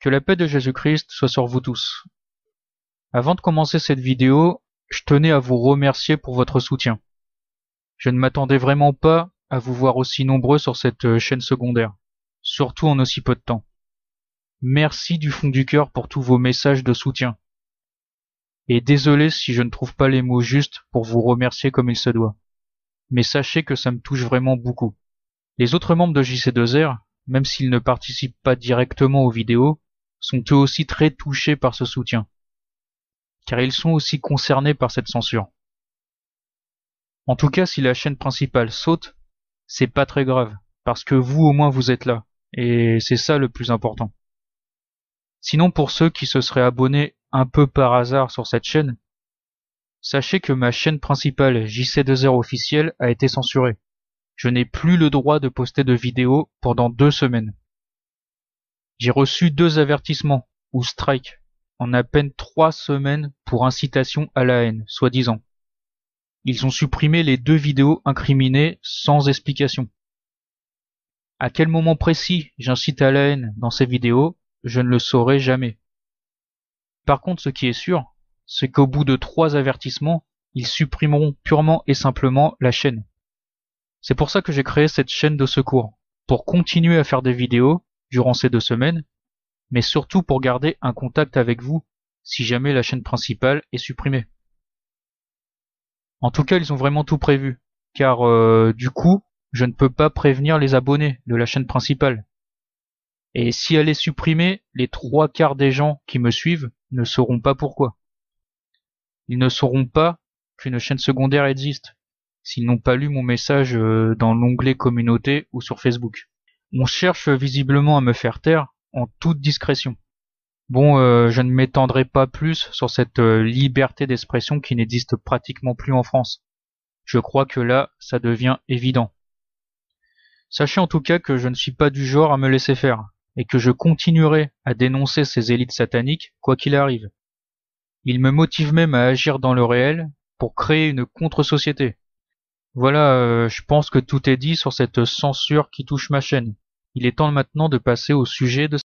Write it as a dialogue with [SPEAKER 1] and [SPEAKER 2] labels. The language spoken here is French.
[SPEAKER 1] Que la paix de Jésus-Christ soit sur vous tous. Avant de commencer cette vidéo, je tenais à vous remercier pour votre soutien. Je ne m'attendais vraiment pas à vous voir aussi nombreux sur cette euh, chaîne secondaire, surtout en aussi peu de temps. Merci du fond du cœur pour tous vos messages de soutien. Et désolé si je ne trouve pas les mots justes pour vous remercier comme il se doit. Mais sachez que ça me touche vraiment beaucoup. Les autres membres de JC2R, même s'ils ne participent pas directement aux vidéos, sont eux aussi très touchés par ce soutien, car ils sont aussi concernés par cette censure. En tout cas, si la chaîne principale saute, c'est pas très grave, parce que vous au moins vous êtes là, et c'est ça le plus important. Sinon, pour ceux qui se seraient abonnés un peu par hasard sur cette chaîne, sachez que ma chaîne principale JC2R officielle a été censurée. Je n'ai plus le droit de poster de vidéos pendant deux semaines. J'ai reçu deux avertissements, ou strikes, en à peine trois semaines pour incitation à la haine, soi-disant. Ils ont supprimé les deux vidéos incriminées sans explication. À quel moment précis j'incite à la haine dans ces vidéos, je ne le saurai jamais. Par contre, ce qui est sûr, c'est qu'au bout de trois avertissements, ils supprimeront purement et simplement la chaîne. C'est pour ça que j'ai créé cette chaîne de secours, pour continuer à faire des vidéos durant ces deux semaines, mais surtout pour garder un contact avec vous si jamais la chaîne principale est supprimée. En tout cas, ils ont vraiment tout prévu, car euh, du coup, je ne peux pas prévenir les abonnés de la chaîne principale. Et si elle est supprimée, les trois quarts des gens qui me suivent ne sauront pas pourquoi. Ils ne sauront pas qu'une chaîne secondaire existe, s'ils n'ont pas lu mon message euh, dans l'onglet communauté ou sur Facebook. On cherche visiblement à me faire taire, en toute discrétion. Bon, euh, je ne m'étendrai pas plus sur cette euh, liberté d'expression qui n'existe pratiquement plus en France. Je crois que là, ça devient évident. Sachez en tout cas que je ne suis pas du genre à me laisser faire, et que je continuerai à dénoncer ces élites sataniques, quoi qu'il arrive. Ils me motivent même à agir dans le réel pour créer une contre-société. Voilà, euh, je pense que tout est dit sur cette censure qui touche ma chaîne. Il est temps maintenant de passer au sujet de